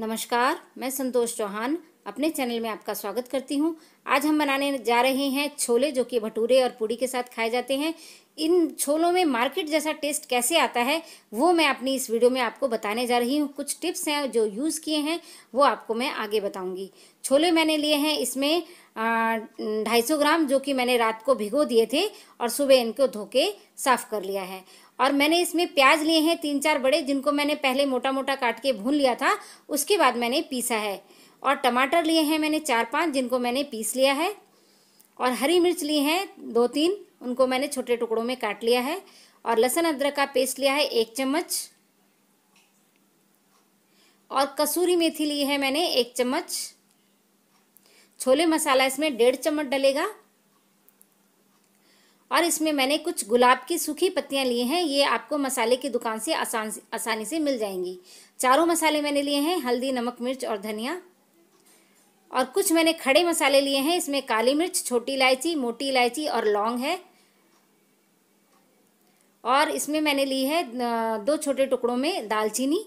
नमस्कार मैं संतोष चौहान अपने चैनल में आपका स्वागत करती हूँ आज हम बनाने जा रहे हैं छोले जो कि भटूरे और पूड़ी के साथ खाए जाते हैं इन छोलों में मार्केट जैसा टेस्ट कैसे आता है वो मैं अपनी इस वीडियो में आपको बताने जा रही हूँ कुछ टिप्स हैं जो यूज़ किए हैं वो आपको मैं आगे बताऊँगी छोले मैंने लिए हैं इसमें ढाई सौ ग्राम जो कि मैंने रात को भिगो दिए थे और सुबह इनको धो के साफ़ कर लिया है और मैंने इसमें प्याज लिए हैं तीन चार बड़े जिनको मैंने पहले मोटा मोटा काट के भून लिया था उसके बाद मैंने पीसा है और टमाटर लिए हैं मैंने चार पाँच जिनको मैंने पीस लिया है और हरी मिर्च ली हैं दो तीन उनको मैंने छोटे टुकड़ों में काट लिया है और लहसुन अदरक का पेस्ट लिया है एक चम्मच और कसूरी मेथी ली है मैंने एक चम्मच छोले मसाला इसमें डेढ़ चम्मच डलेगा और इसमें मैंने कुछ गुलाब की सूखी पत्तियाँ लिए हैं ये आपको मसाले की दुकान से आसान आसानी से मिल जाएंगी चारों मसाले मैंने लिए हैं हल्दी नमक मिर्च और धनिया और कुछ मैंने खड़े मसाले लिए हैं इसमें काली मिर्च छोटी इलायची मोटी इलायची और लौंग है और इसमें मैंने ली है दो छोटे टुकड़ों में दालचीनी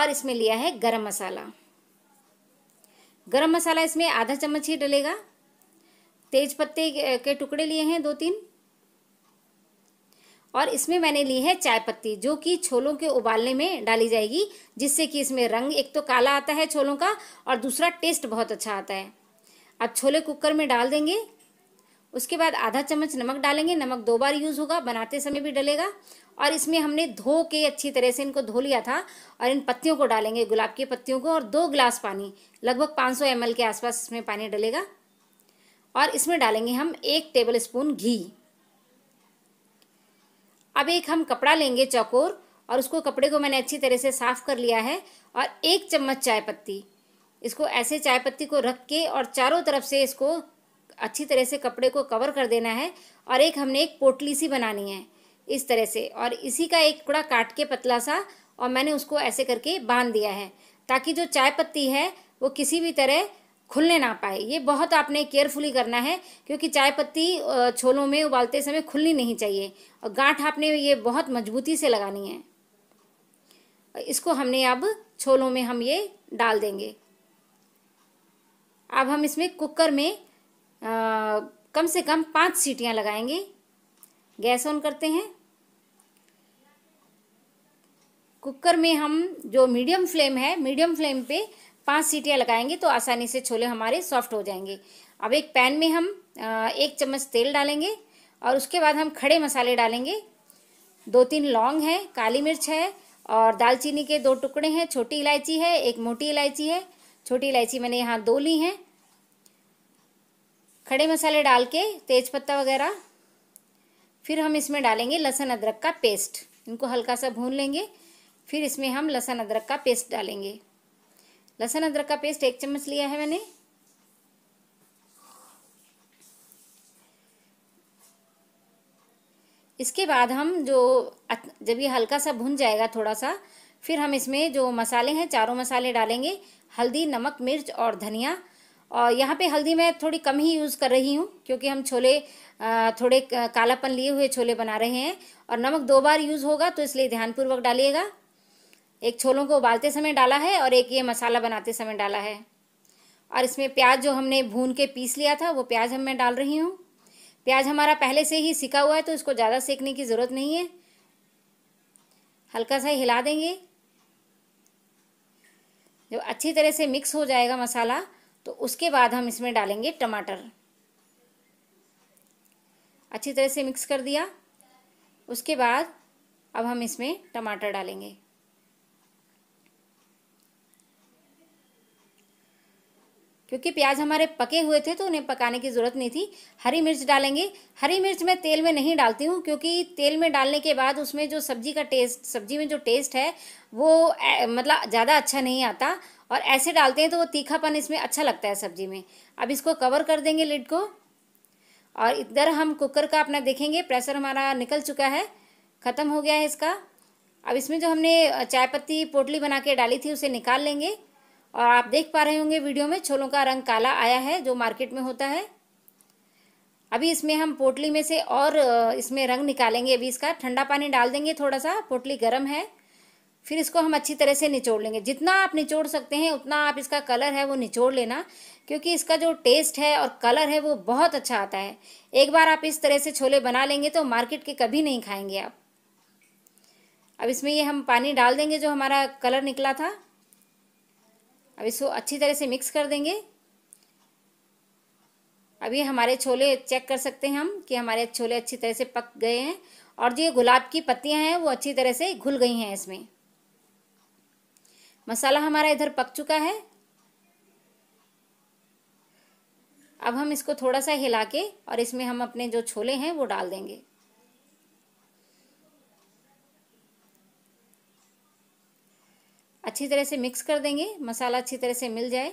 और इसमें लिया है गरम मसाला गरम मसाला इसमें आधा चम्मच ही डलेगा तेज पत्ते के टुकड़े लिए हैं दो तीन और इसमें मैंने ली है चाय पत्ती जो कि छोलों के उबालने में डाली जाएगी जिससे कि इसमें रंग एक तो काला आता है छोलों का और दूसरा टेस्ट बहुत अच्छा आता है अब छोले कुकर में डाल देंगे उसके बाद आधा चम्मच नमक डालेंगे नमक दो बार यूज़ होगा बनाते समय भी डलेगा और इसमें हमने धो के अच्छी तरह से इनको धो लिया था और इन पत्तियों को डालेंगे गुलाब की पत्तियों को और दो गिलास पानी लगभग 500 सौ के आसपास इसमें पानी डलेगा और इसमें डालेंगे हम एक टेबल स्पून घी अब एक हम कपड़ा लेंगे चौकोर और उसको कपड़े को मैंने अच्छी तरह से साफ़ कर लिया है और एक चम्मच चाय पत्ती इसको ऐसे चाय पत्ती को रख के और चारों तरफ से इसको अच्छी तरह से कपड़े को कवर कर देना है और एक हमने एक पोटली सी बनानी है इस तरह से और इसी का एक टुकड़ा काट के पतला सा और मैंने उसको ऐसे करके बांध दिया है ताकि जो चाय पत्ती है वो किसी भी तरह खुलने ना पाए ये बहुत आपने केयरफुली करना है क्योंकि चाय पत्ती छोलों में उबालते समय खुलनी नहीं चाहिए और गांठ आपने ये बहुत मजबूती से लगानी है इसको हमने अब छोलों में हम ये डाल देंगे अब हम इसमें कुकर में कम से कम पाँच सीटियाँ लगाएंगे गैस ऑन करते हैं कुकर में हम जो मीडियम फ्लेम है मीडियम फ्लेम पे पांच सीटियाँ लगाएंगे तो आसानी से छोले हमारे सॉफ्ट हो जाएंगे अब एक पैन में हम एक चम्मच तेल डालेंगे और उसके बाद हम खड़े मसाले डालेंगे दो तीन लौंग है काली मिर्च है और दालचीनी के दो टुकड़े हैं छोटी इलायची है एक मोटी इलायची है छोटी इलायची मैंने यहाँ दो ली हैं खड़े मसाले डाल के तेज पत्ता वगैरह फिर हम इसमें डालेंगे लहसन अदरक का पेस्ट इनको हल्का सा भून लेंगे फिर इसमें हम लहसन अदरक का पेस्ट डालेंगे लहसन अदरक का पेस्ट एक चम्मच लिया है मैंने इसके बाद हम जो जब ये हल्का सा भुन जाएगा थोड़ा सा फिर हम इसमें जो मसाले हैं चारों मसाले डालेंगे हल्दी नमक मिर्च और धनिया और यहाँ पे हल्दी मैं थोड़ी कम ही यूज़ कर रही हूँ क्योंकि हम छोले थोड़े कालापन लिए हुए छोले बना रहे हैं और नमक दो बार यूज़ होगा तो इसलिए ध्यानपूर्वक डालिएगा एक छोलों को उबालते समय डाला है और एक ये मसाला बनाते समय डाला है और इसमें प्याज जो हमने भून के पीस लिया था वो प्याज हम मैं डाल रही हूँ प्याज हमारा पहले से ही सिका हुआ है तो इसको ज़्यादा सेकने की ज़रूरत नहीं है हल्का सा हिला देंगे जब अच्छी तरह से मिक्स हो जाएगा मसाला तो उसके बाद हम इसमें डालेंगे टमाटर अच्छी तरह से मिक्स कर दिया उसके बाद अब हम इसमें टमाटर डालेंगे क्योंकि प्याज हमारे पके हुए थे तो उन्हें पकाने की ज़रूरत नहीं थी हरी मिर्च डालेंगे हरी मिर्च मैं तेल में नहीं डालती हूँ क्योंकि तेल में डालने के बाद उसमें जो सब्जी का टेस्ट सब्जी में जो टेस्ट है वो मतलब ज़्यादा अच्छा नहीं आता और ऐसे डालते हैं तो वो तीखापन इसमें अच्छा लगता है सब्जी में अब इसको कवर कर देंगे लिड को और इधर हम कुकर का अपना देखेंगे प्रेशर हमारा निकल चुका है ख़त्म हो गया है इसका अब इसमें जो हमने चाय पत्ती पोटली बना के डाली थी उसे निकाल लेंगे और आप देख पा रहे होंगे वीडियो में छोलों का रंग काला आया है जो मार्केट में होता है अभी इसमें हम पोटली में से और इसमें रंग निकालेंगे अभी इसका ठंडा पानी डाल देंगे थोड़ा सा पोटली गर्म है फिर इसको हम अच्छी तरह से निचोड़ लेंगे जितना आप निचोड़ सकते हैं उतना आप इसका कलर है वो निचोड़ लेना क्योंकि इसका जो टेस्ट है और कलर है वो बहुत अच्छा आता है एक बार आप इस तरह से छोले बना लेंगे तो मार्केट के कभी नहीं खाएंगे आप अब इसमें ये हम पानी डाल देंगे जो हमारा कलर निकला था अब इसको अच्छी तरह से मिक्स कर देंगे अभी हमारे छोले चेक कर सकते हैं हम कि हमारे छोले अच्छी तरह से पक गए हैं और जो ये गुलाब की पत्तियां हैं वो अच्छी तरह से घुल गई हैं इसमें मसाला हमारा इधर पक चुका है अब हम इसको थोड़ा सा हिला के और इसमें हम अपने जो छोले हैं वो डाल देंगे अच्छी तरह से मिक्स कर देंगे मसाला अच्छी तरह से मिल जाए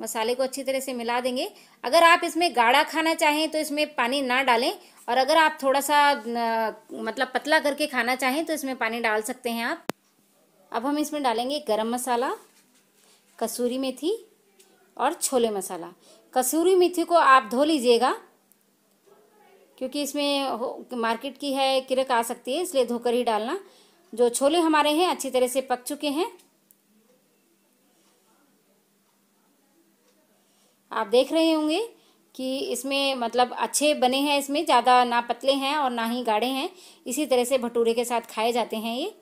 मसाले को अच्छी तरह से मिला देंगे अगर आप इसमें गाढ़ा खाना चाहें तो इसमें पानी ना डालें और अगर आप थोड़ा सा मतलब पतला करके खाना चाहें तो इसमें पानी डाल सकते हैं आप अब हम इसमें डालेंगे गरम मसाला कसूरी मेथी और छोले मसाला कसूरी मेथी को आप धो लीजिएगा क्योंकि इसमें मार्केट की है किरक आ सकती है इसलिए धोकर ही डालना जो छोले हमारे हैं अच्छी तरह से पक चुके हैं आप देख रहे होंगे कि इसमें मतलब अच्छे बने हैं इसमें ज़्यादा ना पतले हैं और ना ही गाढ़े हैं इसी तरह से भटूरे के साथ खाए जाते हैं ये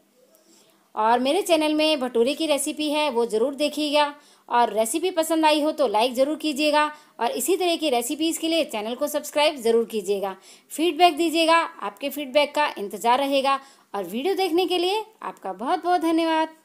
और मेरे चैनल में भटूरे की रेसिपी है वो ज़रूर देखिएगा और रेसिपी पसंद आई हो तो लाइक ज़रूर कीजिएगा और इसी तरह की रेसिपीज़ के लिए चैनल को सब्सक्राइब ज़रूर कीजिएगा फीडबैक दीजिएगा आपके फीडबैक का इंतज़ार रहेगा और वीडियो देखने के लिए आपका बहुत बहुत धन्यवाद